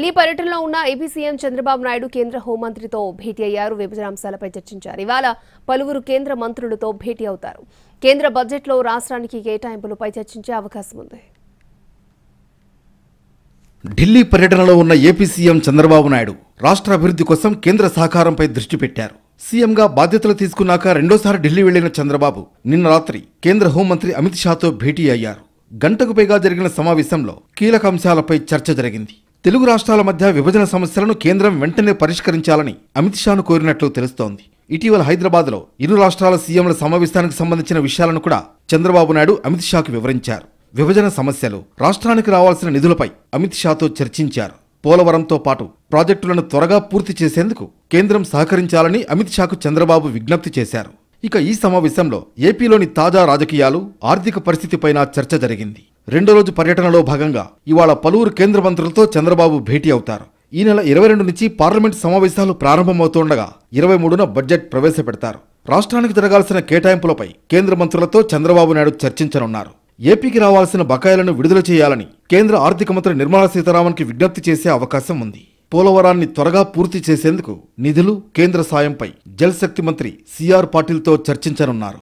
ఢిల్లీ పర్యటనలో ఉన్న AP CM Chandrababu Naidu కేంద్ర హోంమంత్రితో భేటీ అయ్యారు విభజన అంశాలపై చర్చించారు ఇవాళ పలువురు కేంద్ర మంత్రులతో భేటీ అవుతారు కేంద్ర బడ్జెట్లో రాష్ట్రానికి కేటాయింపులపై చర్చించే అవకాశం ఉంది ఢిల్లీ పర్యటనలో ఉన్న ఏపీ సీఎం చంద్రబాబు నాయుడు రాష్ట్ర అభివృద్ధి కోసం కేంద్ర సహకారంపై దృష్టి పెట్టారు సీఎంగా బాధ్యతలు తీసుకున్నాక రెండోసారి ఢిల్లీ వెళ్లిన చంద్రబాబు నిన్న రాత్రి కేంద్ర హోంమంత్రి అమిత్ షాతో భేటీ అయ్యారు గంటకు పైగా జరిగిన సమావేశంలో కీలక అంశాలపై చర్చ జరిగింది తెలుగు రాష్ట్రాల మధ్య విభజన సమస్యలను కేంద్రం వెంటనే పరిష్కరించాలని అమిత్ షాను కోరినట్లు తెలుస్తోంది ఇటీవల హైదరాబాద్లో ఇరు రాష్ట్రాల సీఎంల సమావేశానికి సంబంధించిన విషయాలను కూడా చంద్రబాబు నాయుడు అమిత్ షాకు వివరించారు విభజన సమస్యలు రాష్ట్రానికి రావాల్సిన నిధులపై అమిత్ షాతో చర్చించారు పోలవరంతో పాటు ప్రాజెక్టులను త్వరగా పూర్తి చేసేందుకు కేంద్రం సహకరించాలని అమిత్ షాకు చంద్రబాబు విజ్ఞప్తి చేశారు ఇక ఈ సమావేశంలో ఏపీలోని తాజా రాజకీయాలు ఆర్థిక పరిస్థితిపైన చర్చ జరిగింది రెండో రోజు పర్యటనలో భాగంగా ఇవాళ పలువురు కేంద్ర మంత్రులతో చంద్రబాబు భేటీ అవుతారు ఈ నెల ఇరవై రెండు నుంచి పార్లమెంట్ సమావేశాలు ప్రారంభమవుతుండగా ఇరవై మూడున బడ్జెట్ ప్రవేశపెడతారు రాష్ట్రానికి జరగాల్సిన కేటాయింపులపై కేంద్ర మంత్రులతో చంద్రబాబు నాయుడు చర్చించనున్నారు ఏపీకి రావాల్సిన బకాయిలను విడుదల చేయాలని కేంద్ర ఆర్థిక మంత్రి నిర్మలా సీతారామన్కి విజ్ఞప్తి చేసే అవకాశం ఉంది పోలవరాన్ని త్వరగా పూర్తి చేసేందుకు నిధులు కేంద్ర సాయంపై జలశక్తి మంత్రి సిఆర్ పాటిల్తో చర్చించనున్నారు